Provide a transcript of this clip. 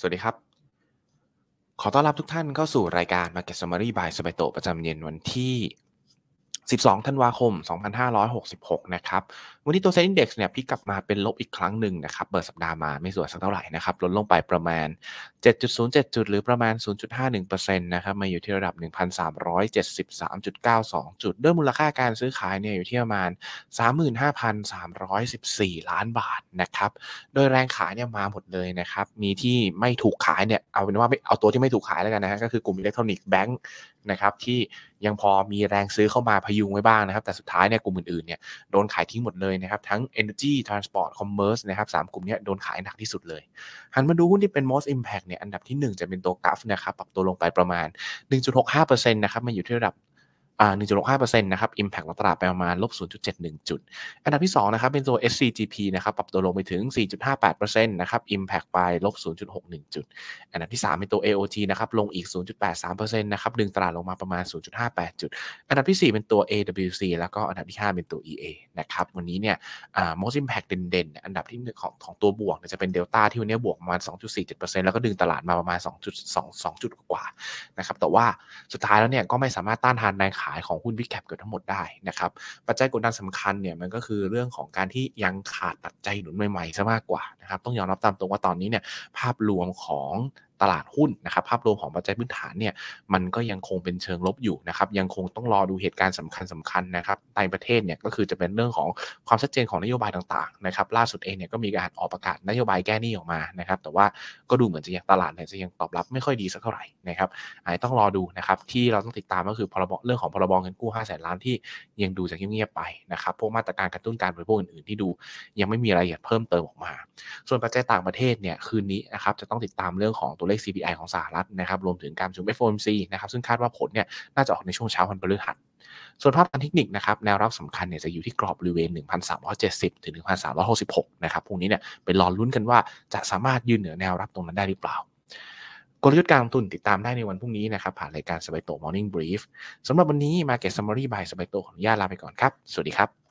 สวัสดีครับ ขอต้อนรับทุกท่านเข้าสู่รายการ Market Summary by s b a t o ประจำเย็นวันที่ 12 ธันวาคม 2566 นะครับวันนี้ตัวเซ็นดีเอ็กเนี่ยพิกกลับมาเป็นลบอีกครั้งหนึ่งนะครับเปิดสัปดาห์มาไม่สวยสักเท่าไหร่นะครับลดลงไปประมาณ 7.07 จุดหรือประมาณ 0.51%นะครับมาอยู่ที่ระดับ 1,373.92 จุดด้วยมูลค่าการซื้อขายเนี่ยอยู่ที่ประมาณ 35,314 ล้านบาทนะครับโดยแรงขายเนี่ยมาหมดเลยนะครับมีที่ไม่ถูกขายเนี่ยเอาเป็นว่าเอาตัวที่ไม่ถูกขายแล้วกันนะฮะก็คือกลุ่มอิเล็กทรอนิกส์แบงค์นะครับที่ยังพอมีแรงซื้อเข้ามาพยุงไว้บ้างนะครับแต่สุดท้ายเนี่ยกลุ่มอื่นๆเนี่ยโดนขายทิ้งหมดเลยนะครับทั้ง Energy Transport Commerce นะครับสกลุ่มนี้โดนขายหนักที่สุดเลย หันมาดูหุ้นที่เป็น most impact เนี่ยอันดับที่ 1 จะเป็นตัวกราฟนะครับปรับตัวลงไปประมาณ 1.65%นะครับมาอยู่ที่ระดับ1.65%นะครับ Impact ของตลาดไปประมาณลบ0.71จุด อันดับที่2นะครับเป็นตัว SCGP นะครับปรับตัวลงไปถึง 4.58%นะครับ Impact ไปลบ0.61จุด อันดับที่ 3 เป็นตัว AOT นะครับลงอีก 0.83%นะครับดึงตลาดลงมาประมาณ 0.58 จุด อันดับที่ 4 เป็นตัว AWC แล้วก็อันดับที่ 5 เป็นตัว EA นะครับวันนี้เนี่ยอ่ most impact เด่นๆ อันดับที่ของของตัวบวกจะเป็นเดลต้าที่วันนี้บวกประมาณ2.47%แล้วก็ดึงตลาดมาประมาณ 2.2 2จุดกว่านะครับแต่ว่าสุดท้ายแล้วเนี่ยก็ไม่สามารถต้านทานแรงขายของหุ้นวิกแคปเกือบทั้งหมดได้นะครับปัจจัยกดดันสำคัญเนี่ยมันก็คือเรื่องของการที่ยังขาดปัจจัยหนุนใหม่ๆซะมากกว่านะครับต้องยอมรับตามตรงว่าตอนนี้เนี่ยภาพรวมของตลาดหุ้นนะครับภาพรวมของปัจจัยพื้นฐานเนี่ยมันก็ยังคงเป็นเชิงลบอยู่นะครับยังคงต้องรอดูเหตุการณ์สำคัญสำคัญนะครับในประเทศเนี่ยก็คือจะเป็นเรื่องของความชัดเจนของนโยบายต่างๆนะครับล่าสุดเองเนี่ยก็มีการออกประกาศนโยบายแก้หนี้ออกมานะครับแต่ว่าก็ดูเหมือนจะยังตลาดเนี่ยจะยังตอบรับไม่ค่อยดีสักเท่าไหร่นะครับอาจต้องรอดูนะครับที่เราต้องติดตามก็คือพรบเรื่องของพรบเงินกู้5าแสนล้านที่ยังดูจะเงียบๆไปนะครับพวกมาตรการกระตุ้นการบริโภคอื่นๆที่ดู ยังไม่มีรายละเอียดเพิ่มเติมออกมา ส่วนปัจจัยต่างประเทศเนี่ยคืนนี้นะครับจะต้องติดตามเรื่องของตัวัวเลข CPI ของสหรัฐนะครับ รวมถึงการประชุม FOMC นะครับ ซึ่งคาดว่าผลเนี่ยน่าจะออกในช่วงเช้าวันพฤหัสส่วนภาพทางเทคนิคนะครับ แนวรับสำคัญเนี่ยจะอยู่ที่กรอบบริเวณ 1,370ถึง1,366 นะครับพรุ่งนี้เนี่ยเป็นรอลุ้นกันว่าจะสามารถยืนเหนือแนวรับตรงนั้นได้หรือเปล่า กลยุทธ์การลงทุนติดตามได้ในวันพรุ่งนี้นะครับผ่านรายการสบายโต Morning Brief สำหรับวันนี้มาเก็ตซัมมารีบายสบายโตขออนุญาตลาไปก่อนครับ สวัสดีครับ